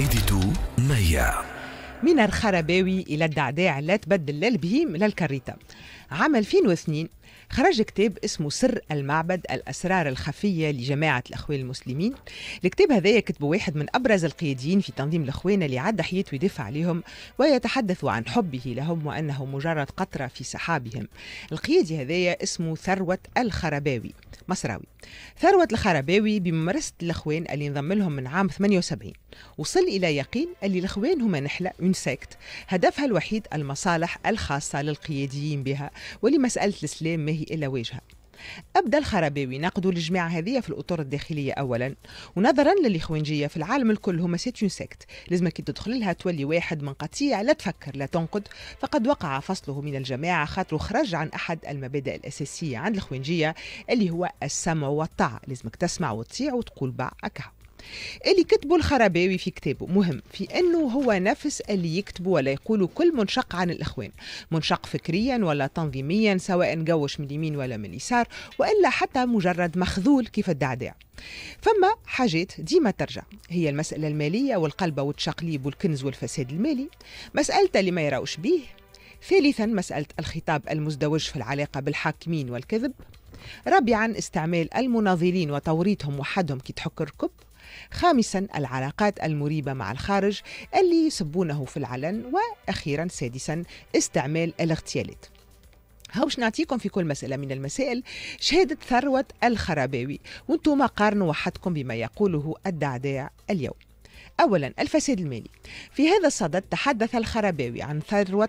إديتو ميا من الخرباوي إلى الدعداع لا تبدل لا البهيم لا الكريطه عام 2002 خرج كتاب اسمه سر المعبد الأسرار الخفية لجماعة الأخوان المسلمين الكتاب هذايا كتبه واحد من أبرز القياديين في تنظيم الأخوان اللي عدى حياته يدافع عليهم ويتحدث عن حبه لهم وأنه مجرد قطرة في سحابهم القيادي هذايا اسمه ثروة الخرباوي مصراوي ثروة الخرباوي بممارسة الأخوان اللي انضم لهم من عام 78 وصل إلى يقين اللي الأخوان هما نحلة اون هدفها الوحيد المصالح الخاصة للقياديين بها ولمسألة الإسلام الكلام ما هي إلا واجهة ابدا الخرباوي نقدوا الجماعة هذه في الأطر الداخلية أولا ونظرا للإخوانجية في العالم الكل هما سيتيون سكت لازم كي تدخل لها تولي واحد من قطيع لا تفكر لا تنقد فقد وقع فصله من الجماعة خاطر خرج عن أحد المبادئ الأساسية عند الإخوانجية اللي هو السمع والطاعة لازمك تسمع وتطيع وتقول بعكها اللي كتبوا الخرباوي في كتابه مهم في أنه هو نفس اللي يكتب ولا يقول كل منشق عن الإخوان منشق فكريا ولا تنظيميا سواء جوش من اليمين ولا من اليسار وإلا حتى مجرد مخذول كيف الدعداع فما حاجات ديما ترجع هي المسألة المالية والقلبة والتشقليب والكنز والفساد المالي مسألة اللي ما يراوش بيه ثالثا مسألة الخطاب المزدوج في العلاقة بالحاكمين والكذب رابعا استعمال المناضلين وتوريطهم وحدهم كي تحك الركب خامسا العلاقات المريبة مع الخارج اللي يسبونه في العلن وأخيرا سادسا استعمال الاغتيالات هاوش نعطيكم في كل مسألة من المسائل شهادة ثروة الخراباوي وانتم قارنوا وحدكم بما يقوله الدعداع اليوم أولا الفساد المالي في هذا الصدد تحدث الخرباوي عن ثروة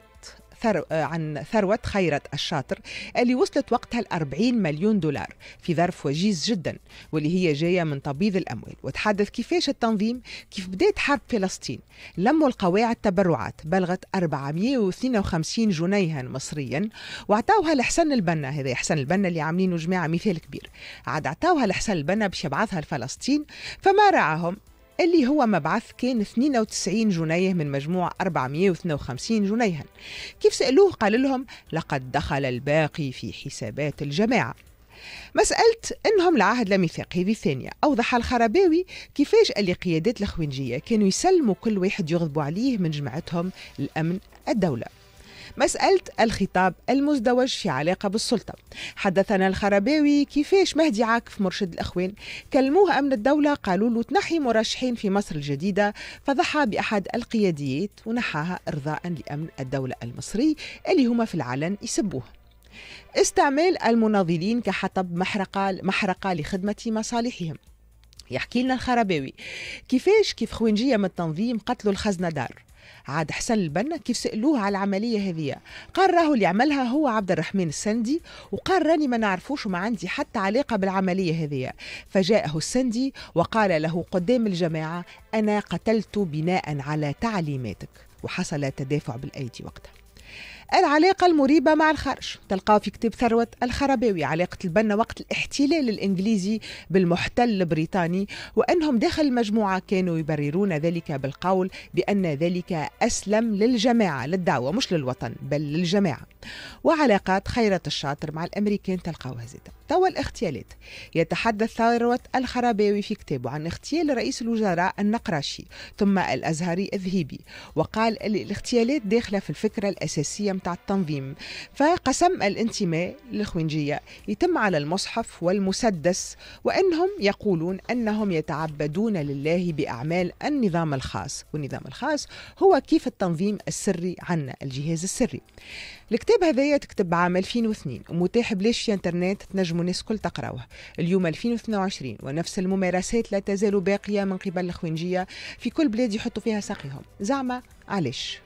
ثرو عن ثروة خيرت الشاطر اللي وصلت وقتها ل 40 مليون دولار في ظرف وجيز جدا واللي هي جاية من تبييض الأموال وتحدث كيفاش التنظيم كيف بدأت حرب فلسطين لموا القواعد تبرعات بلغت 452 جنيها مصريا وعطاوها لحسن البنا هذا حسن البنا اللي عاملينه جماعة مثال كبير عاد عطاوها لحسن البنا باش يبعثها لفلسطين فما راعهم اللي هو مبعث كان 92 جنيه من مجموع 452 جنيها كيف سألوه قال لهم لقد دخل الباقي في حسابات الجماعة مسألة إنهم العهد يثق هذه الثانية أوضح الخرباوي كيفاش اللي قيادات الخوينجية كانوا يسلموا كل واحد يغضبوا عليه من جماعتهم الأمن الدولة مسألة الخطاب المزدوج في علاقة بالسلطة حدثنا الخرباوي كيفاش مهدي عاكف مرشد الأخوان كلموه أمن الدولة قالوا له تنحي مرشحين في مصر الجديدة فضحى بأحد القياديات ونحاها إرضاء لأمن الدولة المصري اللي هما في العلن يسبوه استعمال المناضلين كحطب محرقة, محرقة لخدمة مصالحهم يحكي لنا الخرباوي كيفاش كيف خوينجيه من التنظيم قتلوا الخزندار عاد حسن البنا كيف سالوه على العمليه هذه قال راهو اللي عملها هو عبد الرحمن السندي وقال راني ما نعرفوش وما عندي حتى علاقه بالعمليه هذه فجاءه السندي وقال له قدام الجماعه انا قتلت بناء على تعليماتك وحصل تدافع بالايدي وقتها العلاقة المريبة مع الخارج تلقاو في كتاب ثروة الخرباوي علاقة البنا وقت الاحتلال الإنجليزي بالمحتل البريطاني وأنهم داخل المجموعة كانوا يبررون ذلك بالقول بأن ذلك أسلم للجماعة للدعوة مش للوطن بل للجماعة وعلاقات خيرة الشاطر مع الأمريكان تلقاوها زيادة توا الاغتيالات يتحدث ثروة الخرباوي في كتابه عن اغتيال رئيس الوزراء النقراشي ثم الأزهري الذهبي وقال الاغتيالات داخلة في الفكرة الأساسية تاع التنظيم فقسم الانتماء للخوينجية يتم على المصحف والمسدس وأنهم يقولون أنهم يتعبدون لله بأعمال النظام الخاص والنظام الخاص هو كيف التنظيم السري عنا الجهاز السري الكتاب هذايا تكتب عام 2002 ومتاح بلاش في انترنت تنجموا الناس كل تقراوه اليوم 2022 ونفس الممارسات لا تزال باقية من قبل الخوينجية في كل بلاد يحطوا فيها ساقيهم زعما علاش